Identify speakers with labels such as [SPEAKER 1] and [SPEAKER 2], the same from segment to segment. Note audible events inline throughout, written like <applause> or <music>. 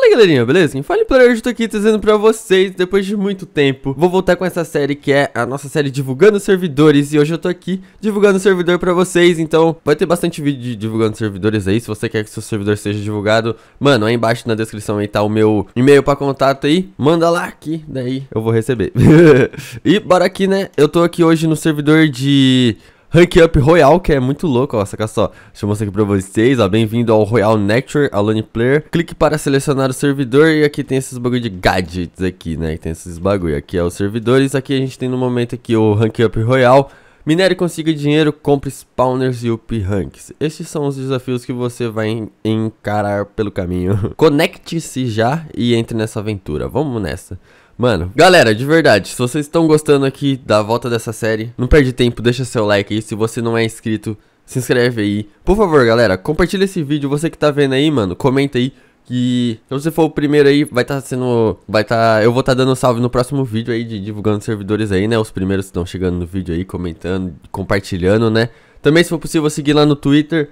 [SPEAKER 1] Fala galerinha, beleza? Quem fala é Player hoje eu tô aqui trazendo pra vocês, depois de muito tempo, vou voltar com essa série que é a nossa série Divulgando Servidores, e hoje eu tô aqui divulgando servidor pra vocês, então vai ter bastante vídeo de divulgando servidores aí, se você quer que seu servidor seja divulgado, mano, aí embaixo na descrição aí tá o meu e-mail pra contato aí, manda lá aqui, daí eu vou receber. <laughs> e bora aqui, né? Eu tô aqui hoje no servidor de... Rank Up Royal, que é muito louco, ó, saca só. Deixa eu mostrar aqui pra vocês, ó, bem-vindo ao Royal Nectar, Alone Player. Clique para selecionar o servidor e aqui tem esses bagulho de gadgets aqui, né, tem esses bagulho. Aqui é os servidores, aqui a gente tem no momento aqui o Rank Up Royal. Minério consiga dinheiro, compre spawners e up ranks. Estes são os desafios que você vai encarar pelo caminho. <laughs> Conecte-se já e entre nessa aventura. Vamos nessa. Mano, galera, de verdade, se vocês estão gostando aqui da volta dessa série, não perde tempo, deixa seu like aí. Se você não é inscrito, se inscreve aí. Por favor, galera, compartilha esse vídeo. Você que tá vendo aí, mano, comenta aí. Que se você for o primeiro aí, vai estar tá sendo. Vai tá. Eu vou estar tá dando salve no próximo vídeo aí, de divulgando servidores aí, né? Os primeiros que estão chegando no vídeo aí, comentando, compartilhando, né? Também, se for possível, seguir lá no Twitter,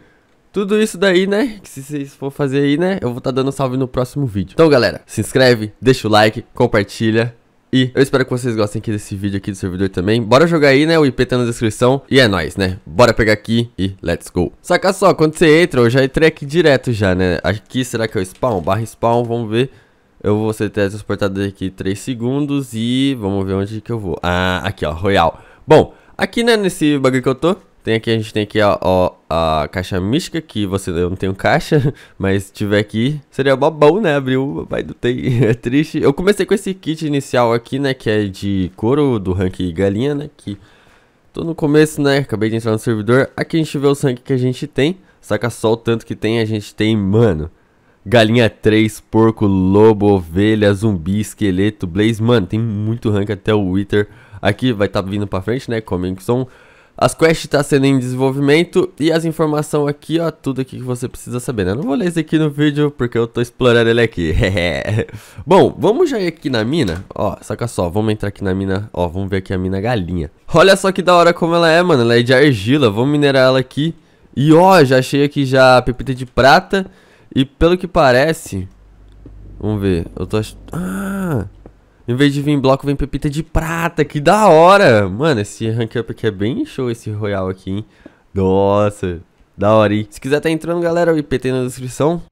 [SPEAKER 1] tudo isso daí, né? Que se vocês for fazer aí, né? Eu vou estar tá dando salve no próximo vídeo. Então, galera, se inscreve, deixa o like, compartilha. E eu espero que vocês gostem aqui desse vídeo aqui do servidor também. Bora jogar aí, né? O IP tá na descrição. E é nóis, né? Bora pegar aqui e let's go. Saca só, quando você entra, eu já entrei aqui direto já, né? Aqui, será que é o spawn? Barra spawn, vamos ver. Eu vou ser teletransportado daqui 3 segundos e vamos ver onde que eu vou. Ah, aqui ó, Royal. Bom, aqui né, nesse bagulho que eu tô, tem aqui, a gente tem aqui a, a, a caixa mística, que você, eu não tenho caixa, <laughs> mas se tiver aqui, seria bobão, né? Abriu, vai do tem, <laughs> é triste. Eu comecei com esse kit inicial aqui, né, que é de couro do rank galinha, né, que... Tô no começo, né, acabei de entrar no servidor, aqui a gente vê o rank que a gente tem, saca só o tanto que tem, a gente tem, mano... Galinha 3, porco, lobo, ovelha, zumbi, esqueleto, blaze. Mano, tem muito rank até o Wither. Aqui vai estar tá vindo pra frente, né? Coming Soon. As quests estão tá sendo em desenvolvimento e as informações aqui, ó, tudo aqui que você precisa saber, né? Eu não vou ler isso aqui no vídeo porque eu tô explorando ele aqui. <laughs> Bom, vamos já ir aqui na mina, ó, saca só, vamos entrar aqui na mina, ó, vamos ver aqui a mina galinha. Olha só que da hora como ela é, mano, ela é de argila, vamos minerar ela aqui. E ó, já achei aqui já pepita de prata e pelo que parece, vamos ver, eu tô achando... Ah... Em vez de vir em bloco, vem pepita de prata. Que da hora! Mano, esse rank up aqui é bem show, esse royal aqui, hein? Nossa, da hora, hein? Se quiser tá entrando, galera, o IP tem na descrição.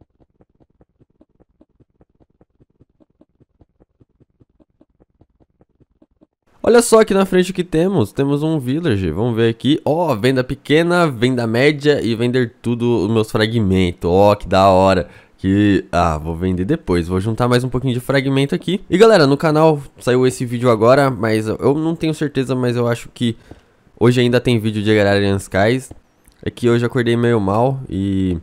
[SPEAKER 1] Olha só aqui na frente o que temos. Temos um village. Vamos ver aqui. Ó, oh, venda pequena, venda média e vender tudo os meus fragmentos. Ó, oh, que da hora que... Ah, vou vender depois, vou juntar mais um pouquinho de fragmento aqui. E galera, no canal saiu esse vídeo agora, mas eu não tenho certeza, mas eu acho que hoje ainda tem vídeo de Agrarian Skies. É que hoje acordei meio mal e...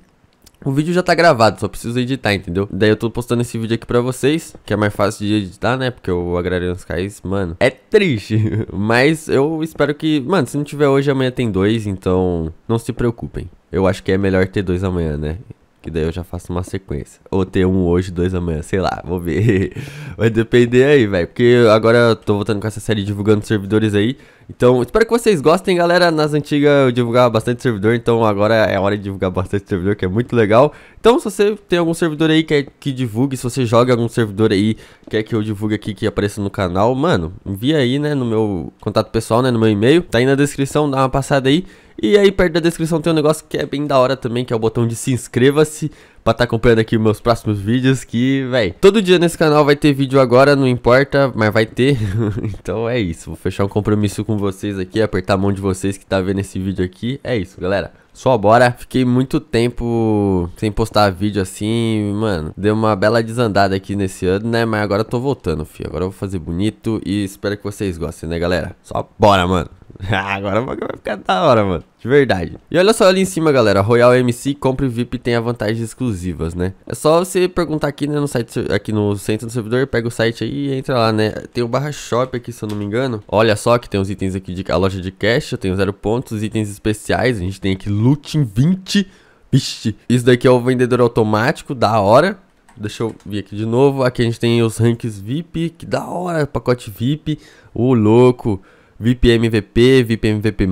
[SPEAKER 1] O vídeo já tá gravado, só preciso editar, entendeu? Daí eu tô postando esse vídeo aqui pra vocês, que é mais fácil de editar, né? Porque o Agrarian Skies, mano, é triste. <laughs> Mas eu espero que... Mano, se não tiver hoje, amanhã tem dois, então não se preocupem. Eu acho que é melhor ter dois amanhã, né? Que daí eu já faço uma sequência. Ou ter um hoje, dois amanhã, sei lá, vou ver. <laughs> Vai depender aí, velho. Porque agora eu tô voltando com essa série divulgando servidores aí. Então, espero que vocês gostem, galera. Nas antigas eu divulgava bastante servidor, então agora é hora de divulgar bastante servidor, que é muito legal. Então, se você tem algum servidor aí que, é, que divulgue, se você joga algum servidor aí, quer que eu divulgue aqui, que apareça no canal, mano, envia aí, né, no meu contato pessoal, né, no meu e-mail. Tá aí na descrição, dá uma passada aí. E aí, perto da descrição tem um negócio que é bem da hora também, que é o botão de se inscreva-se pra estar tá acompanhando aqui meus próximos vídeos que, véi, todo dia nesse canal vai ter vídeo agora, não importa, mas vai ter. <laughs> então é isso, vou fechar um compromisso com vocês aqui, apertar a mão de vocês que tá vendo esse vídeo aqui. É isso, galera. Só bora. Fiquei muito tempo sem postar vídeo assim, mano. Deu uma bela desandada aqui nesse ano, né? Mas agora eu tô voltando, fi. Agora eu vou fazer bonito e espero que vocês gostem, né, galera? Só bora, mano. <laughs> Ah, agora vai ficar da hora, mano. De verdade. E olha só ali em cima, galera. Royal MC Compre VIP tem a vantagens exclusivas, né? É só você perguntar aqui, né, no site, aqui no centro do servidor, pega o site aí e entra lá, né? Tem o barra shop aqui, se eu não me engano. Olha só que tem os itens aqui de a loja de cash, tem tenho zero pontos, itens especiais. A gente tem aqui loot em 20. Vixe, isso daqui é o vendedor automático, da hora. Deixa eu vir aqui de novo. Aqui a gente tem os ranks VIP, que da hora, pacote VIP. Ô, louco. VIP MVP, VIP MVP+,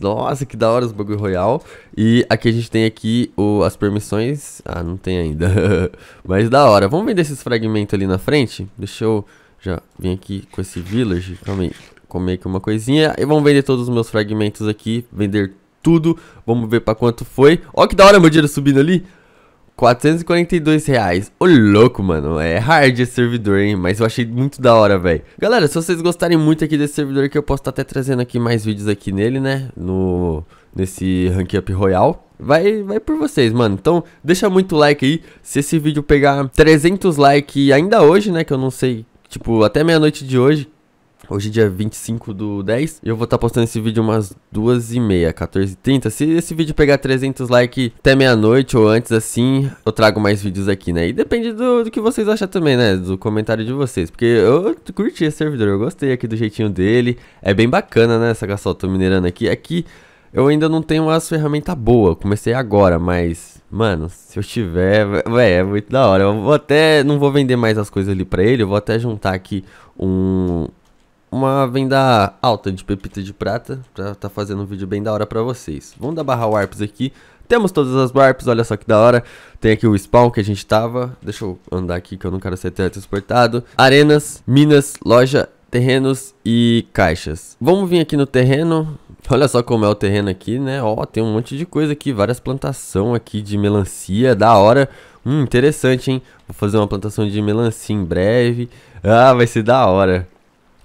[SPEAKER 1] nossa, que da hora os bagulho royal. E aqui a gente tem aqui o, as permissões, ah, não tem ainda, <laughs> mas da hora. Vamos vender esses fragmentos ali na frente? Deixa eu já vir aqui com esse village, calma aí, comer aqui uma coisinha. E vamos vender todos os meus fragmentos aqui, vender tudo. Vamos ver pra quanto foi. Ó que da hora meu dinheiro subindo ali. 442 reais. Ô louco, mano. É hard esse servidor, hein? Mas eu achei muito da hora, velho. Galera, se vocês gostarem muito aqui desse servidor, que eu posso estar tá até trazendo aqui mais vídeos aqui nele, né? No... Nesse Rank Up Royal. Vai, vai por vocês, mano. Então, deixa muito like aí. Se esse vídeo pegar 300 likes ainda hoje, né? Que eu não sei. Tipo, até meia-noite de hoje Hoje, é dia 25 do 10. E eu vou estar tá postando esse vídeo umas 2h30, 14h30. Se esse vídeo pegar 300 likes até meia-noite ou antes, assim, eu trago mais vídeos aqui, né? E depende do, do que vocês acharem também, né? Do comentário de vocês. Porque eu curti esse servidor, eu gostei aqui do jeitinho dele. É bem bacana, né? Essa gasol, tô minerando aqui. Aqui é eu ainda não tenho as ferramentas boas. Comecei agora, mas. Mano, se eu tiver. é muito da hora. Eu vou até. Não vou vender mais as coisas ali pra ele. Eu vou até juntar aqui um, uma venda alta de pepita de prata pra tá fazendo um vídeo bem da hora pra vocês. Vamos dar barra warps aqui. Temos todas as warps, olha só que da hora. Tem aqui o spawn que a gente tava. Deixa eu andar aqui que eu não quero ser transportado. Arenas, minas, loja, terrenos e caixas. Vamos vir aqui no terreno. <laughs> Olha só como é o terreno aqui, né? Ó, tem um monte de coisa aqui, várias plantações aqui de melancia, da hora. Hum, interessante, hein? Vou fazer uma plantação de melancia em breve. Ah, vai ser da hora.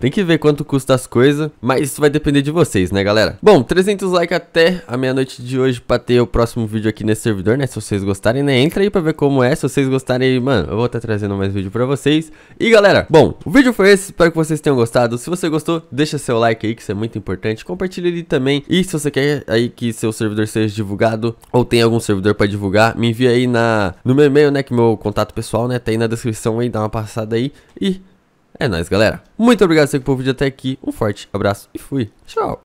[SPEAKER 1] Tem que ver quanto custa as coisas, mas isso vai depender de vocês, né, galera? Bom, 300 likes até a meia-noite de hoje pra ter o próximo vídeo aqui nesse servidor, né? Se vocês gostarem, né? Entra aí pra ver como é. Se vocês gostarem, mano, eu vou estar tá trazendo mais vídeo pra vocês. E, galera, bom, o vídeo foi esse. Espero que vocês tenham gostado. Se você gostou, deixa seu like aí, que isso é muito importante. Compartilha ele também. E se você quer aí que seu servidor seja divulgado ou tem algum servidor pra divulgar, me envia aí na, no meu e-mail, né? Que é meu contato pessoal, né? Tá aí na descrição aí, dá uma passada aí. E... É nóis, galera. Muito obrigado por ter o vídeo até aqui. Um forte abraço e fui. Tchau.